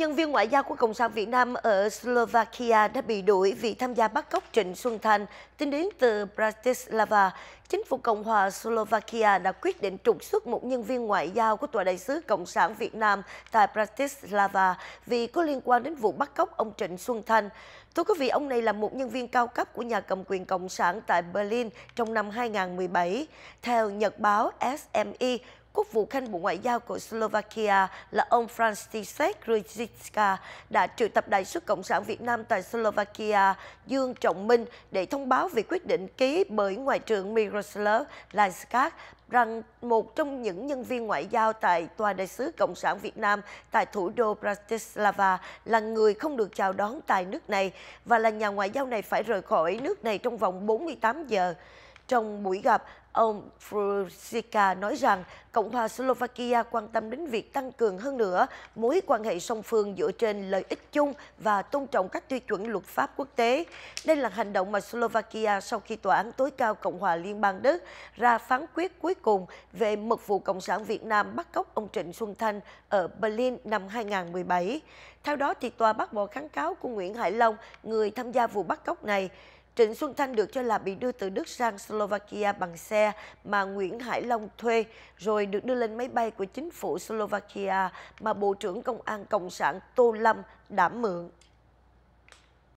nhân viên ngoại giao của Cộng sản Việt Nam ở Slovakia đã bị đuổi vì tham gia bắt cóc Trịnh Xuân Thanh, tính đến từ Bratislava. Chính phủ Cộng hòa Slovakia đã quyết định trục xuất một nhân viên ngoại giao của Tòa đại sứ Cộng sản Việt Nam tại Bratislava vì có liên quan đến vụ bắt cóc ông Trịnh Xuân Thanh. Thưa quý vị, ông này là một nhân viên cao cấp của nhà cầm quyền Cộng sản tại Berlin trong năm 2017. Theo Nhật báo SMI, Quốc vụ Khanh Bộ Ngoại giao của Slovakia là ông František Rizicka đã triệu tập Đại sứ Cộng sản Việt Nam tại Slovakia Dương Trọng Minh để thông báo về quyết định ký bởi Ngoại trưởng Miroslav Lajcak rằng một trong những nhân viên ngoại giao tại Tòa đại sứ Cộng sản Việt Nam tại thủ đô Bratislava là người không được chào đón tại nước này và là nhà ngoại giao này phải rời khỏi nước này trong vòng 48 giờ. Trong buổi gặp, ông Fruzika nói rằng Cộng hòa Slovakia quan tâm đến việc tăng cường hơn nữa mối quan hệ song phương dựa trên lợi ích chung và tôn trọng các tiêu chuẩn luật pháp quốc tế. Đây là hành động mà Slovakia sau khi Tòa án tối cao Cộng hòa Liên bang Đức ra phán quyết cuối cùng về mật vụ Cộng sản Việt Nam bắt cóc ông Trịnh Xuân Thanh ở Berlin năm 2017. Theo đó, thì tòa bác bỏ kháng cáo của Nguyễn Hải Long, người tham gia vụ bắt cóc này. Trịnh Xuân Thanh được cho là bị đưa từ Đức sang Slovakia bằng xe mà Nguyễn Hải Long thuê, rồi được đưa lên máy bay của chính phủ Slovakia mà Bộ trưởng Công an Cộng sản Tô Lâm đảm mượn.